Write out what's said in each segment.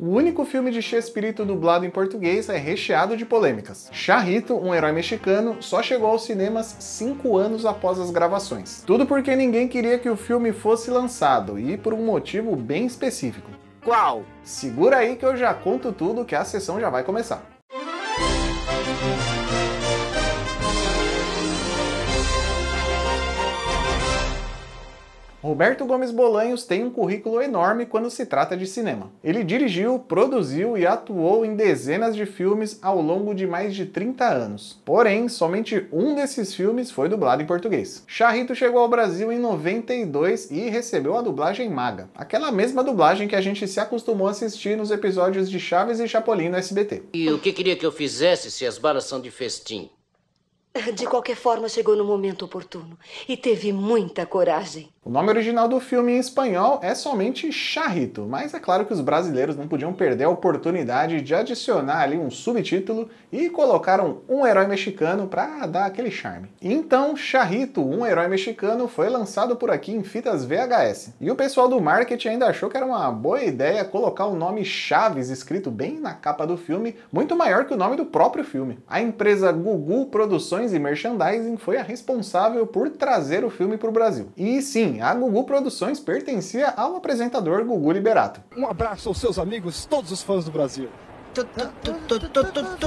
O único filme de Chespirito dublado em português é recheado de polêmicas. Charrito, um herói mexicano, só chegou aos cinemas cinco anos após as gravações. Tudo porque ninguém queria que o filme fosse lançado, e por um motivo bem específico. Qual? Segura aí que eu já conto tudo que a sessão já vai começar. Roberto Gomes Bolanhos tem um currículo enorme quando se trata de cinema. Ele dirigiu, produziu e atuou em dezenas de filmes ao longo de mais de 30 anos. Porém, somente um desses filmes foi dublado em português. Charrito chegou ao Brasil em 92 e recebeu a dublagem maga, aquela mesma dublagem que a gente se acostumou a assistir nos episódios de Chaves e Chapolin no SBT. E o que queria que eu fizesse se as balas são de festim? De qualquer forma, chegou no momento oportuno e teve muita coragem. O nome original do filme em espanhol é somente Charrito, mas é claro que os brasileiros não podiam perder a oportunidade de adicionar ali um subtítulo e colocaram um herói mexicano para dar aquele charme. Então, Charrito, um herói mexicano, foi lançado por aqui em fitas VHS. E o pessoal do marketing ainda achou que era uma boa ideia colocar o nome Chaves escrito bem na capa do filme, muito maior que o nome do próprio filme. A empresa Gugu Produções e merchandising foi a responsável por trazer o filme para o Brasil. E sim, a Gugu Produções pertencia ao apresentador Gugu Liberato. Um abraço aos seus amigos, todos os fãs do Brasil.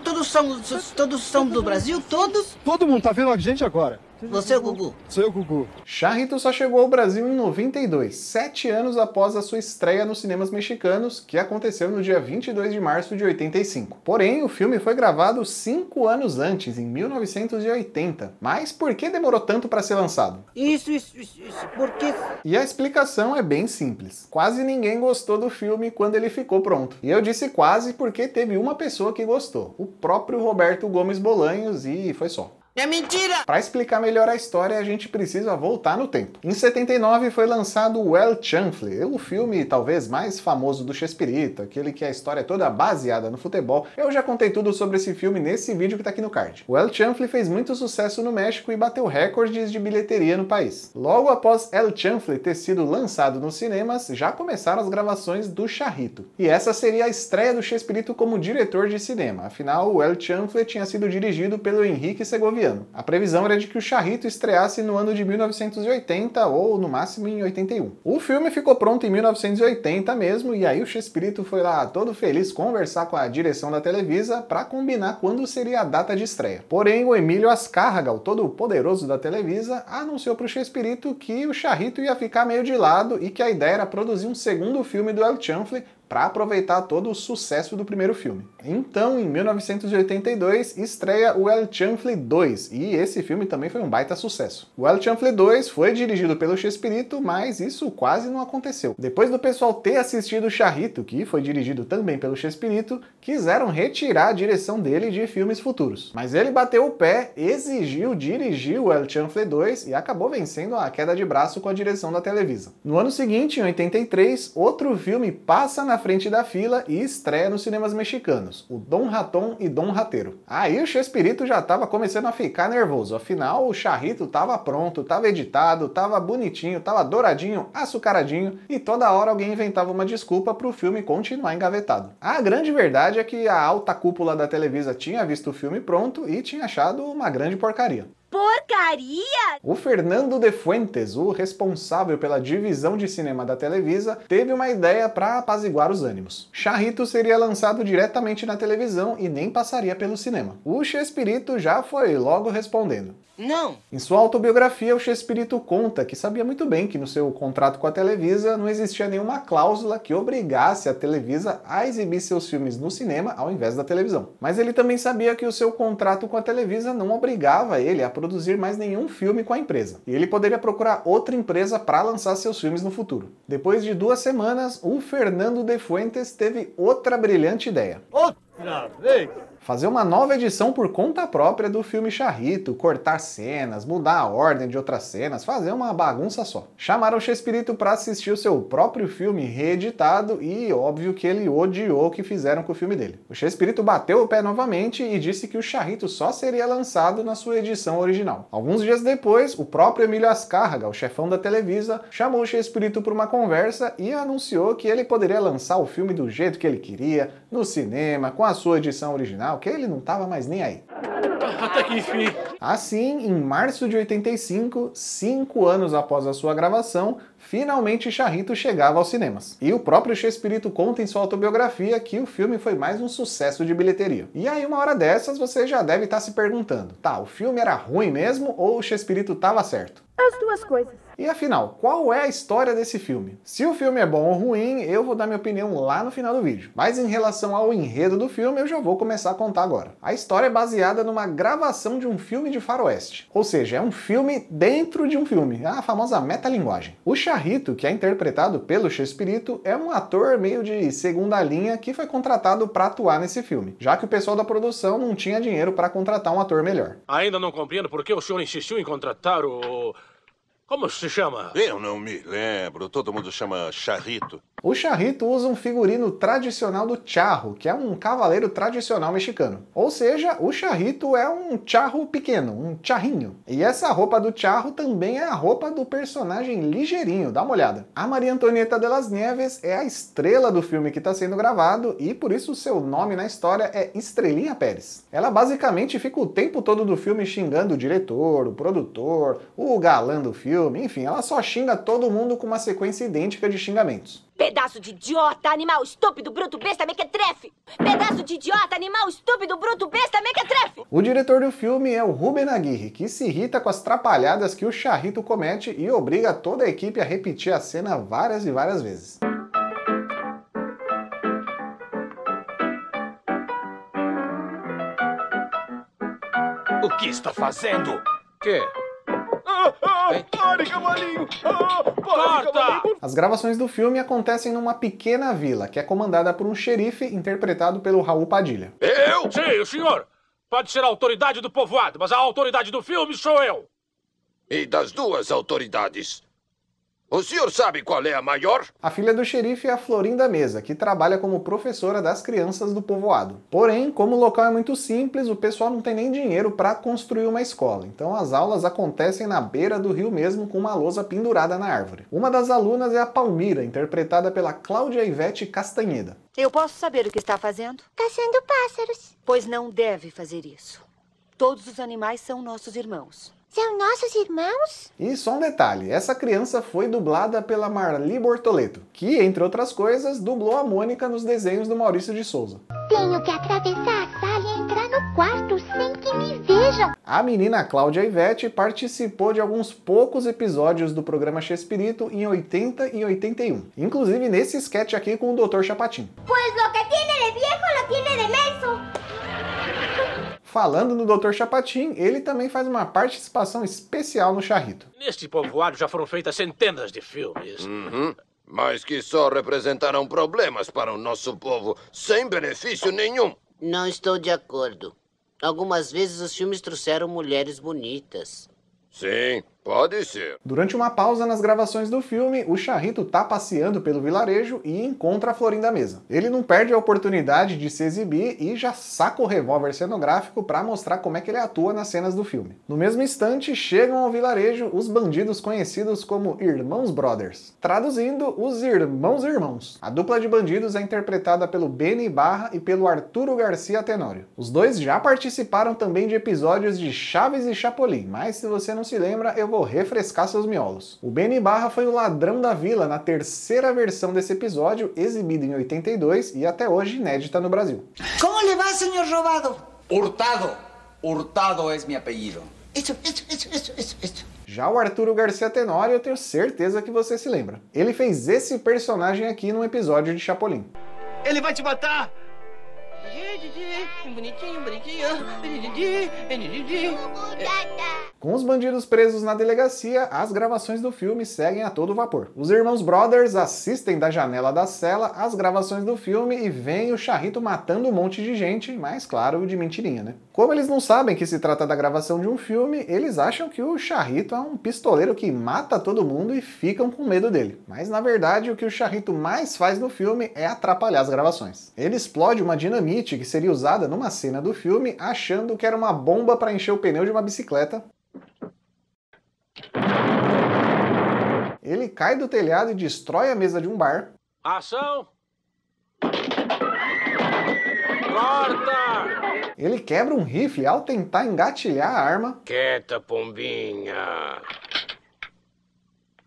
Todos são, todos são do Brasil? Todos? Todo mundo tá vendo a gente agora. Você, é Gugu. Seu Gugu. Charrito só chegou ao Brasil em 92, sete anos após a sua estreia nos cinemas mexicanos, que aconteceu no dia 22 de março de 85. Porém, o filme foi gravado cinco anos antes, em 1980. Mas por que demorou tanto para ser lançado? Isso, isso, isso, isso, porque... E a explicação é bem simples. Quase ninguém gostou do filme quando ele ficou pronto. E eu disse quase porque teve uma pessoa que gostou, o próprio Roberto Gomes Bolanhos, e foi só. É mentira! Para explicar melhor a história, a gente precisa voltar no tempo. Em 79 foi lançado o El Chanfle, o filme talvez mais famoso do Chespirito, aquele que a história é toda baseada no futebol. Eu já contei tudo sobre esse filme nesse vídeo que tá aqui no card. O El Chanfle fez muito sucesso no México e bateu recordes de bilheteria no país. Logo após El Chanfle ter sido lançado nos cinemas, já começaram as gravações do Charrito. E essa seria a estreia do Chespirito como diretor de cinema. Afinal, o El Chanfle tinha sido dirigido pelo Henrique Segovia italiano. A previsão era de que o Charrito estreasse no ano de 1980 ou no máximo em 81. O filme ficou pronto em 1980 mesmo e aí o Chespirito foi lá todo feliz conversar com a direção da Televisa para combinar quando seria a data de estreia. Porém, o Emílio Ascárraga, o todo poderoso da Televisa, anunciou para o Chespirito que o Charrito ia ficar meio de lado e que a ideia era produzir um segundo filme do El Chanfle para aproveitar todo o sucesso do primeiro filme. Então, em 1982, estreia o El Chanfle 2, e esse filme também foi um baita sucesso. O El Chanfle 2 foi dirigido pelo Chespirito, mas isso quase não aconteceu. Depois do pessoal ter assistido Charrito, que foi dirigido também pelo Chespirito, quiseram retirar a direção dele de filmes futuros. Mas ele bateu o pé, exigiu, dirigir o El Chanfle 2 e acabou vencendo a queda de braço com a direção da Televisa. No ano seguinte, em 83, outro filme passa na na frente da fila e estreia nos cinemas mexicanos, o Dom Raton e Dom Rateiro. Aí o Chespirito já estava começando a ficar nervoso, afinal o charrito estava pronto, estava editado, estava bonitinho, estava douradinho, açucaradinho e toda hora alguém inventava uma desculpa para o filme continuar engavetado. A grande verdade é que a alta cúpula da Televisa tinha visto o filme pronto e tinha achado uma grande porcaria porcaria! O Fernando de Fuentes, o responsável pela divisão de cinema da Televisa, teve uma ideia para apaziguar os ânimos. Charrito seria lançado diretamente na televisão e nem passaria pelo cinema. O Chespirito já foi logo respondendo. Não. Em sua autobiografia, o Chespirito conta que sabia muito bem que no seu contrato com a Televisa não existia nenhuma cláusula que obrigasse a Televisa a exibir seus filmes no cinema ao invés da televisão. Mas ele também sabia que o seu contrato com a Televisa não obrigava ele a produzir mais nenhum filme com a empresa. E ele poderia procurar outra empresa para lançar seus filmes no futuro. Depois de duas semanas, o Fernando de Fuentes teve outra brilhante ideia. Outra vez! fazer uma nova edição por conta própria do filme Charrito, cortar cenas, mudar a ordem de outras cenas, fazer uma bagunça só. Chamaram o Chespirito para assistir o seu próprio filme reeditado e óbvio que ele odiou o que fizeram com o filme dele. O Chespirito bateu o pé novamente e disse que o Charrito só seria lançado na sua edição original. Alguns dias depois, o próprio Emílio Ascarga, o chefão da Televisa, chamou o Chespirito para uma conversa e anunciou que ele poderia lançar o filme do jeito que ele queria, no cinema, com a sua edição original tal, que ele não tava mais nem aí. Até que enfim. Assim, em março de 85, cinco anos após a sua gravação, finalmente Charrito chegava aos cinemas. E o próprio Spirito conta em sua autobiografia que o filme foi mais um sucesso de bilheteria. E aí, uma hora dessas, você já deve estar tá se perguntando, tá, o filme era ruim mesmo ou o Spirito tava certo? As duas coisas. E afinal, qual é a história desse filme? Se o filme é bom ou ruim, eu vou dar minha opinião lá no final do vídeo. Mas em relação ao enredo do filme, eu já vou começar a contar agora. A história é baseada numa gravação de um filme de faroeste. Ou seja, é um filme dentro de um filme, é a famosa metalinguagem. O Charrito, que é interpretado pelo Chespirito, é um ator meio de segunda linha que foi contratado para atuar nesse filme, já que o pessoal da produção não tinha dinheiro para contratar um ator melhor. Ainda não compreendo por que o senhor insistiu em contratar o como se chama? Eu não me lembro. Todo mundo chama Charrito. O charrito usa um figurino tradicional do charro, que é um cavaleiro tradicional mexicano. Ou seja, o charrito é um charro pequeno, um charrinho. E essa roupa do charro também é a roupa do personagem ligeirinho, dá uma olhada. A Maria Antonieta de las Nieves é a estrela do filme que está sendo gravado e por isso seu nome na história é Estrelinha Pérez. Ela basicamente fica o tempo todo do filme xingando o diretor, o produtor, o galã do filme, enfim, ela só xinga todo mundo com uma sequência idêntica de xingamentos. Pedaço de idiota, animal estúpido, bruto, besta, mequetrefe! Pedaço de idiota, animal estúpido, bruto, besta, mequetrefe! O diretor do filme é o Ruben Aguirre, que se irrita com as trapalhadas que o charrito comete e obriga toda a equipe a repetir a cena várias e várias vezes. O que está fazendo? Que? Pare, cavalinho! Corta! As gravações do filme acontecem numa pequena vila, que é comandada por um xerife interpretado pelo Raul Padilha. Eu? Sim, o senhor! Pode ser a autoridade do povoado, mas a autoridade do filme sou eu! E das duas autoridades, o senhor sabe qual é a maior? A filha do xerife é a Florinda Mesa, que trabalha como professora das crianças do povoado. Porém, como o local é muito simples, o pessoal não tem nem dinheiro para construir uma escola. Então as aulas acontecem na beira do rio mesmo, com uma lousa pendurada na árvore. Uma das alunas é a Palmira, interpretada pela Cláudia Ivete Castanheda. Eu posso saber o que está fazendo? Caçando pássaros. Pois não deve fazer isso. Todos os animais são nossos irmãos. São nossos irmãos? E só um detalhe: essa criança foi dublada pela Marli Bortoleto, que, entre outras coisas, dublou a Mônica nos desenhos do Maurício de Souza. Tenho que atravessar a sala e entrar no quarto sem que me vejam. A menina Cláudia Ivete participou de alguns poucos episódios do programa Chespirito em 80 e 81, inclusive nesse sketch aqui com o Dr. Chapatin. Pois o que tiene de viejo lo tiene de menso. Falando no Dr. Chapatin, ele também faz uma participação especial no charrito. Neste povoado já foram feitas centenas de filmes. Uhum. Mas que só representaram problemas para o nosso povo, sem benefício nenhum. Não estou de acordo. Algumas vezes os filmes trouxeram mulheres bonitas. Sim, Pode ser. Durante uma pausa nas gravações do filme, o Charrito tá passeando pelo vilarejo e encontra a Florinda Mesa. Ele não perde a oportunidade de se exibir e já saca o revólver cenográfico para mostrar como é que ele atua nas cenas do filme. No mesmo instante, chegam ao vilarejo os bandidos conhecidos como Irmãos Brothers. Traduzindo, os Irmãos Irmãos. A dupla de bandidos é interpretada pelo Benny Barra e pelo Arturo Garcia Tenório. Os dois já participaram também de episódios de Chaves e Chapolin, mas se você não se lembra, eu vou refrescar seus miolos. O Benny Barra foi o ladrão da vila na terceira versão desse episódio, exibido em 82 e até hoje inédita no Brasil. Como leva, senhor roubado? Hurtado. Hurtado é meu apelido. Isso, isso, isso, isso, isso, Já o Arturo Garcia Tenório, eu tenho certeza que você se lembra. Ele fez esse personagem aqui num episódio de Chapolin. Ele vai te matar! Com os bandidos presos na delegacia, as gravações do filme seguem a todo vapor. Os irmãos Brothers assistem da janela da cela as gravações do filme e veem o charrito matando um monte de gente, mas claro, de mentirinha, né? Como eles não sabem que se trata da gravação de um filme, eles acham que o charrito é um pistoleiro que mata todo mundo e ficam com medo dele. Mas na verdade, o que o charrito mais faz no filme é atrapalhar as gravações. Ele explode uma dinamite que se seria usada numa cena do filme, achando que era uma bomba para encher o pneu de uma bicicleta. Ele cai do telhado e destrói a mesa de um bar. Ação! Corta! Ele quebra um rifle ao tentar engatilhar a arma. Quieta, pombinha!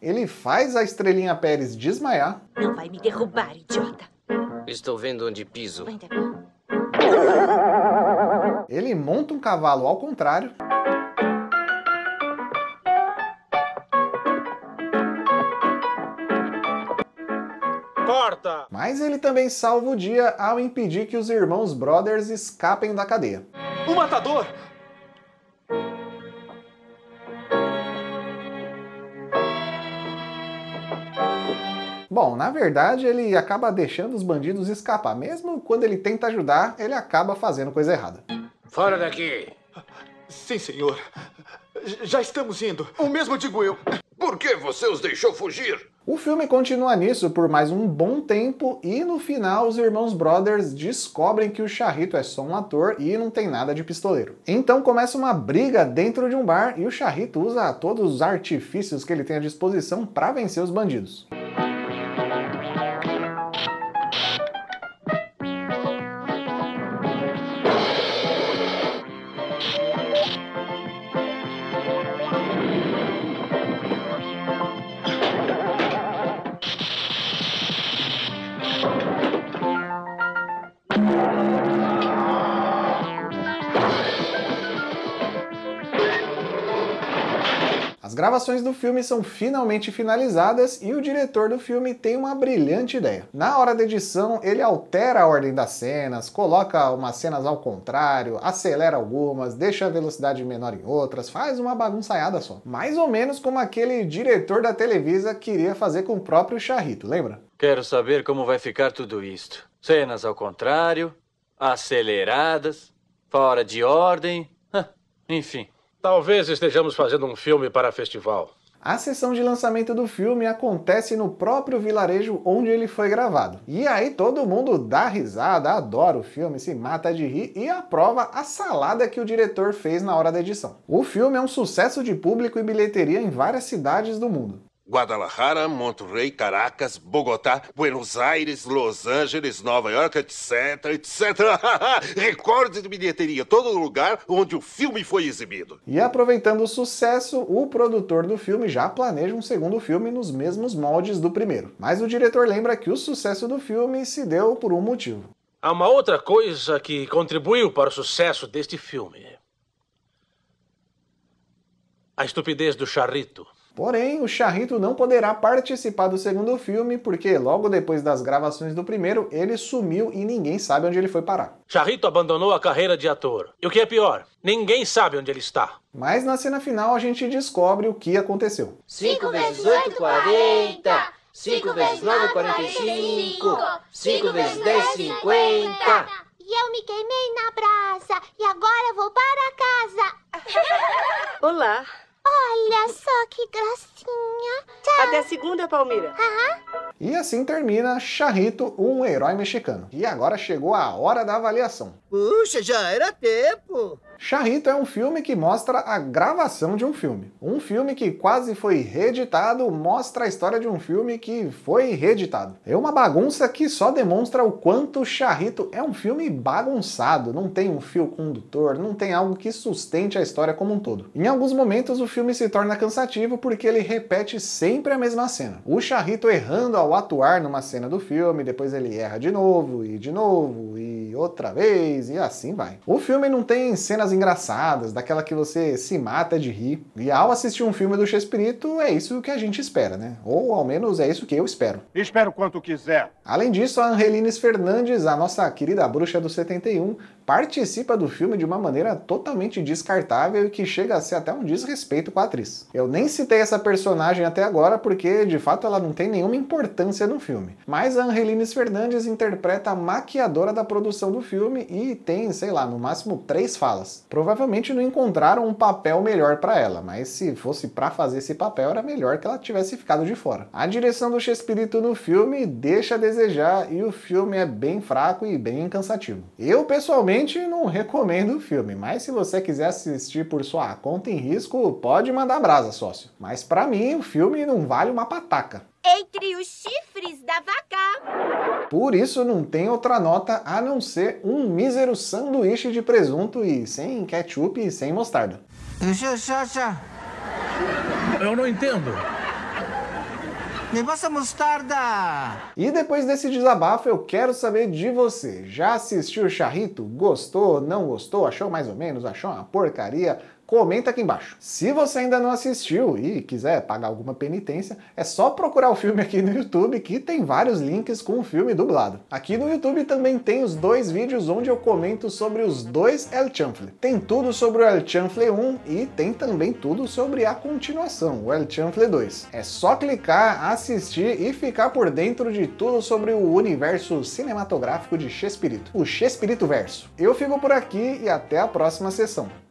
Ele faz a Estrelinha Pérez desmaiar. Não vai me derrubar, idiota! Estou vendo onde piso. Ainda bem. Ele monta um cavalo ao contrário. Corta! Mas ele também salva o dia ao impedir que os irmãos Brothers escapem da cadeia. O matador Bom, na verdade, ele acaba deixando os bandidos escapar. Mesmo quando ele tenta ajudar, ele acaba fazendo coisa errada. Fora daqui! Sim, senhor. Já estamos indo. O mesmo digo eu. Por que você os deixou fugir? O filme continua nisso por mais um bom tempo e no final os irmãos Brothers descobrem que o Charrito é só um ator e não tem nada de pistoleiro. Então começa uma briga dentro de um bar e o Charrito usa todos os artifícios que ele tem à disposição para vencer os bandidos. gravações do filme são finalmente finalizadas e o diretor do filme tem uma brilhante ideia. Na hora da edição, ele altera a ordem das cenas, coloca umas cenas ao contrário, acelera algumas, deixa a velocidade menor em outras, faz uma bagunçaiada só. Mais ou menos como aquele diretor da Televisa queria fazer com o próprio Charrito, lembra? Quero saber como vai ficar tudo isto. Cenas ao contrário, aceleradas, fora de ordem, enfim. Talvez estejamos fazendo um filme para festival. A sessão de lançamento do filme acontece no próprio vilarejo onde ele foi gravado. E aí todo mundo dá risada, adora o filme, se mata de rir e aprova a salada que o diretor fez na hora da edição. O filme é um sucesso de público e bilheteria em várias cidades do mundo. Guadalajara, Monterrey, Caracas, Bogotá, Buenos Aires, Los Angeles, Nova York, etc, etc. Recorde de bilheteria, todo lugar onde o filme foi exibido. E aproveitando o sucesso, o produtor do filme já planeja um segundo filme nos mesmos moldes do primeiro. Mas o diretor lembra que o sucesso do filme se deu por um motivo. Há uma outra coisa que contribuiu para o sucesso deste filme. A estupidez do charrito. Porém, o Charrito não poderá participar do segundo filme, porque logo depois das gravações do primeiro, ele sumiu e ninguém sabe onde ele foi parar. Charrito abandonou a carreira de ator. E o que é pior, ninguém sabe onde ele está. Mas na cena final a gente descobre o que aconteceu. 5 vezes 8, 40. 5 vezes 9, 45. 5 vezes 10, 50. E eu me queimei na praça. E agora vou para casa. Olá. Olha só que gracinha. Tchau. Até segunda, Palmira. Aham. E assim termina Charrito, um herói mexicano. E agora chegou a hora da avaliação. Puxa, já era tempo. Charrito é um filme que mostra a gravação de um filme. Um filme que quase foi reeditado mostra a história de um filme que foi reeditado. É uma bagunça que só demonstra o quanto Charrito é um filme bagunçado, não tem um fio condutor, não tem algo que sustente a história como um todo. Em alguns momentos o filme se torna cansativo porque ele repete sempre a mesma cena. O Charrito errando ao atuar numa cena do filme, depois ele erra de novo e de novo e outra vez e assim vai. O filme não tem cenas cenas engraçadas, daquela que você se mata de rir. E ao assistir um filme do Chespirito, é isso que a gente espera, né? Ou ao menos é isso que eu espero. Espero quanto quiser. Além disso, a Angelines Fernandes, a nossa querida bruxa do 71, participa do filme de uma maneira totalmente descartável e que chega a ser até um desrespeito com a atriz. Eu nem citei essa personagem até agora porque, de fato, ela não tem nenhuma importância no filme. Mas a Angelines Fernandes interpreta a maquiadora da produção do filme e tem, sei lá, no máximo três falas. Provavelmente não encontraram um papel melhor para ela, mas se fosse para fazer esse papel, era melhor que ela tivesse ficado de fora. A direção do Chespirito no filme deixa a desejar e o filme é bem fraco e bem cansativo. Eu, pessoalmente, Particularmente não recomendo o filme, mas se você quiser assistir por sua conta em risco, pode mandar brasa, sócio. Mas para mim o filme não vale uma pataca. Entre os chifres da vaca. Por isso não tem outra nota a não ser um mísero sanduíche de presunto e sem ketchup e sem mostarda. Eu não entendo. Me passa mostarda! E depois desse desabafo, eu quero saber de você. Já assistiu o Charrito? Gostou? Não gostou? Achou mais ou menos? Achou uma porcaria? comenta aqui embaixo. Se você ainda não assistiu e quiser pagar alguma penitência, é só procurar o filme aqui no YouTube que tem vários links com o filme dublado. Aqui no YouTube também tem os dois vídeos onde eu comento sobre os dois El Chanfle. Tem tudo sobre o El Chanfle 1 e tem também tudo sobre a continuação, o El Chanfle 2. É só clicar, assistir e ficar por dentro de tudo sobre o universo cinematográfico de Chespirito, o Chespirito Verso. Eu fico por aqui e até a próxima sessão.